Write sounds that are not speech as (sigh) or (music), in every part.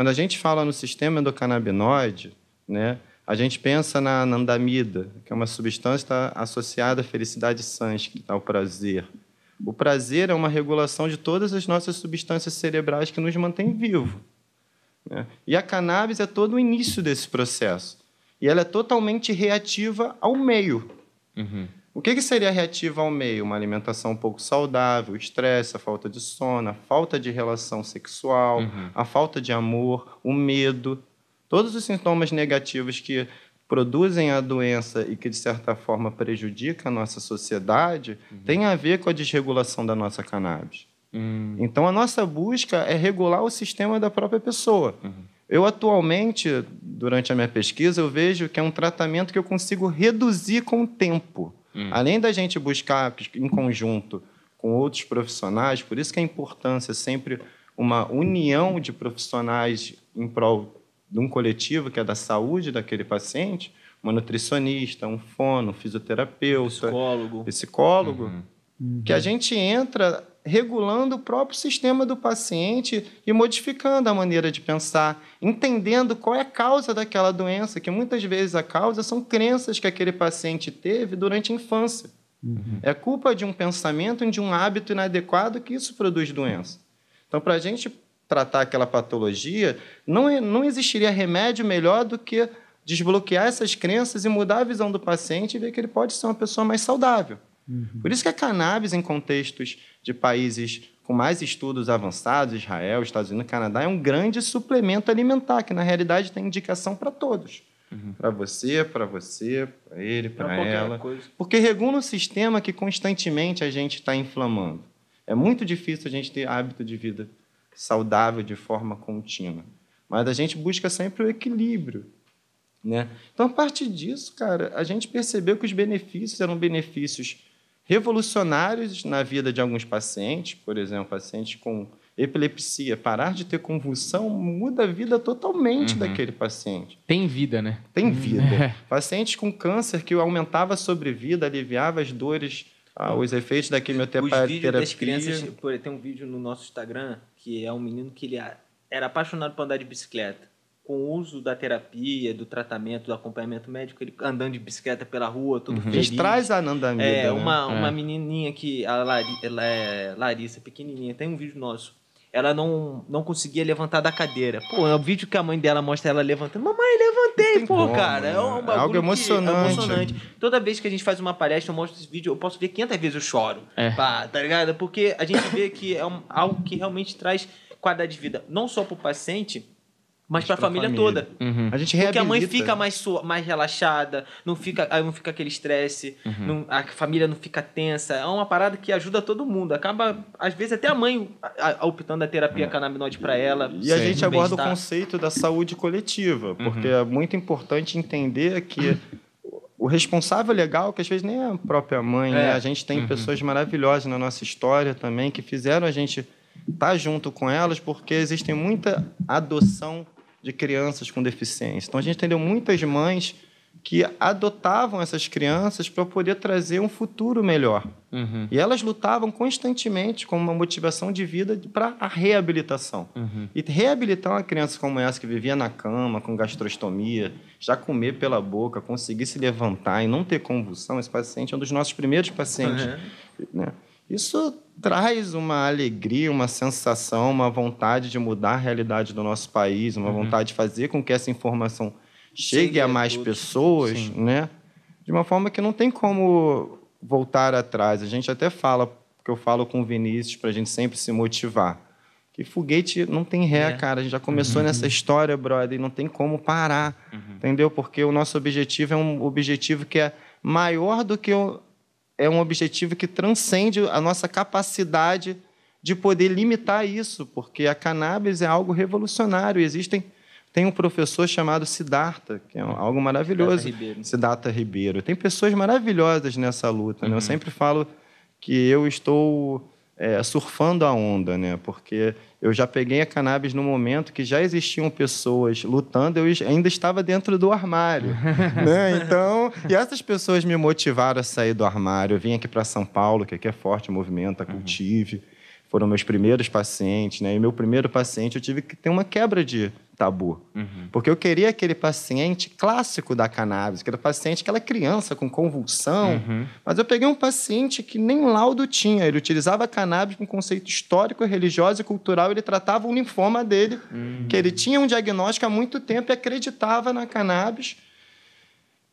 Quando a gente fala no sistema endocannabinoide, né, a gente pensa na nandamida, que é uma substância associada à felicidade sânscrita, ao é prazer. O prazer é uma regulação de todas as nossas substâncias cerebrais que nos mantém vivo. Né? E a cannabis é todo o início desse processo. E ela é totalmente reativa ao meio. Uhum. O que, que seria reativo ao meio? Uma alimentação um pouco saudável, o estresse, a falta de sono, a falta de relação sexual, uhum. a falta de amor, o medo. Todos os sintomas negativos que produzem a doença e que, de certa forma, prejudica a nossa sociedade, uhum. tem a ver com a desregulação da nossa cannabis. Uhum. Então, a nossa busca é regular o sistema da própria pessoa. Uhum. Eu atualmente, durante a minha pesquisa, eu vejo que é um tratamento que eu consigo reduzir com o tempo. Hum. Além da gente buscar em conjunto com outros profissionais, por isso que a importância é sempre uma união de profissionais em prol de um coletivo que é da saúde daquele paciente, uma nutricionista, um fono, um fisioterapeuta, psicólogo, psicólogo uhum. Uhum. Que a uhum. gente entra regulando o próprio sistema do paciente e modificando a maneira de pensar, entendendo qual é a causa daquela doença, que muitas vezes a causa são crenças que aquele paciente teve durante a infância. Uhum. É culpa de um pensamento, de um hábito inadequado que isso produz doença. Então, para a gente tratar aquela patologia, não, é, não existiria remédio melhor do que desbloquear essas crenças e mudar a visão do paciente e ver que ele pode ser uma pessoa mais saudável. Uhum. Por isso que a cannabis, em contextos de países com mais estudos avançados, Israel, Estados Unidos, Canadá, é um grande suplemento alimentar, que na realidade tem indicação para todos. Uhum. Para você, para você, para ele, para ela. Coisa. Porque regula um sistema que constantemente a gente está inflamando. É muito difícil a gente ter hábito de vida saudável de forma contínua. Mas a gente busca sempre o equilíbrio. Né? Então, a partir disso, cara, a gente percebeu que os benefícios eram benefícios revolucionários na vida de alguns pacientes, por exemplo, pacientes com epilepsia, parar de ter convulsão muda a vida totalmente uhum. daquele paciente. Tem vida, né? Tem hum, vida. É. Pacientes com câncer que aumentava a sobrevida, aliviava as dores, ah, hum. os efeitos da quimioterapia. Os vídeos crianças, tem um vídeo no nosso Instagram que é um menino que ele era apaixonado por andar de bicicleta com o uso da terapia, do tratamento, do acompanhamento médico, ele andando de bicicleta pela rua, tudo uhum. feliz. Traz a Nandamida. É, né? uma, uma é. menininha que, a Lari, ela é Larissa, pequenininha, tem um vídeo nosso. Ela não, não conseguia levantar da cadeira. Pô, é o vídeo que a mãe dela mostra ela levantando. Mamãe, levantei, pô, cara. É, né? um é algo é emocionante. É emocionante. Toda vez que a gente faz uma palestra, eu mostro esse vídeo, eu posso ver 500 vezes eu choro. É. Pá, tá ligado? Porque a gente vê que é um, algo que realmente traz qualidade de vida, não só pro paciente, mas para a família, família, toda. Uhum. A gente reabilita. Porque a mãe fica mais, sua, mais relaxada, não fica, não fica aquele estresse, uhum. a família não fica tensa. É uma parada que ajuda todo mundo. Acaba, às vezes, até a mãe optando a terapia uhum. canabinoide para ela. E, e a gente aborda o conceito da saúde coletiva, uhum. porque é muito importante entender que o responsável legal, que às vezes nem é a própria mãe, né? é. né? a gente tem uhum. pessoas maravilhosas na nossa história também que fizeram a gente estar tá junto com elas, porque existem muita adoção de crianças com deficiência. Então a gente entendeu muitas mães que adotavam essas crianças para poder trazer um futuro melhor. Uhum. E elas lutavam constantemente com uma motivação de vida para a reabilitação. Uhum. E reabilitar uma criança como essa que vivia na cama, com gastrostomia, já comer pela boca, conseguir se levantar e não ter convulsão, esse paciente é um dos nossos primeiros pacientes. Uhum. Né? Isso traz uma alegria, uma sensação, uma vontade de mudar a realidade do nosso país, uma uhum. vontade de fazer com que essa informação chegue Sim, a mais é pessoas, Sim. né? De uma forma que não tem como voltar atrás. A gente até fala, que eu falo com o Vinícius, para a gente sempre se motivar. Que foguete não tem ré, é. cara. A gente já começou uhum. nessa história, brother, e não tem como parar, uhum. entendeu? Porque o nosso objetivo é um objetivo que é maior do que o é um objetivo que transcende a nossa capacidade de poder limitar isso, porque a cannabis é algo revolucionário. Existem tem um professor chamado Siddhartha, que é algo maravilhoso. Ribeiro. Siddhartha Ribeiro. Tem pessoas maravilhosas nessa luta. Uhum. Né? Eu uhum. sempre falo que eu estou é, surfando a onda, né? Porque eu já peguei a cannabis no momento que já existiam pessoas lutando, eu ainda estava dentro do armário, (laughs) né? Então, e essas pessoas me motivaram a sair do armário. Eu vim aqui para São Paulo, que aqui é forte o movimento, a uhum. cultive. Uhum. Foram meus primeiros pacientes, né? E meu primeiro paciente eu tive que ter uma quebra de tabu. Uhum. Porque eu queria aquele paciente clássico da cannabis, aquele paciente, aquela criança com convulsão. Uhum. Mas eu peguei um paciente que nem laudo tinha. Ele utilizava cannabis com conceito histórico, religioso e cultural. Ele tratava o linfoma dele, uhum. que ele tinha um diagnóstico há muito tempo e acreditava na cannabis.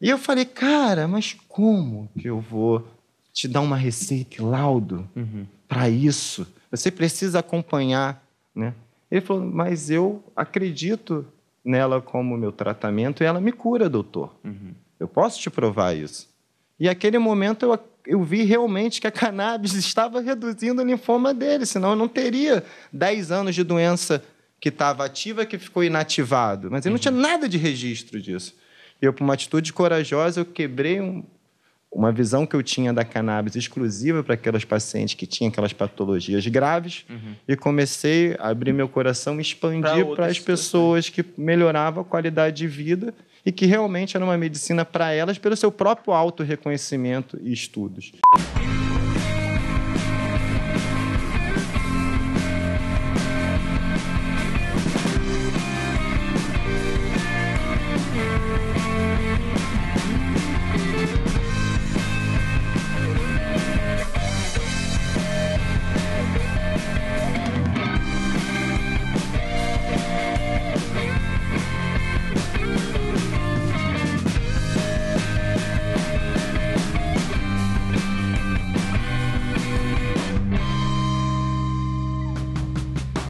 E eu falei, cara, mas como que eu vou te dar uma receita e laudo uhum. para isso? Você precisa acompanhar, né? Ele falou, mas eu acredito nela como meu tratamento e ela me cura, doutor. Uhum. Eu posso te provar isso. E aquele momento eu, eu vi realmente que a cannabis (laughs) estava reduzindo o linfoma dele, senão eu não teria 10 anos de doença que estava ativa que ficou inativado. Mas ele uhum. não tinha uhum. nada de registro disso. Eu, por uma atitude corajosa, eu quebrei um, uma visão que eu tinha da cannabis exclusiva para aquelas pacientes que tinham aquelas patologias graves uhum. e comecei a abrir meu coração e expandir para as pessoas que melhoravam a qualidade de vida e que realmente era uma medicina para elas pelo seu próprio auto reconhecimento e estudos.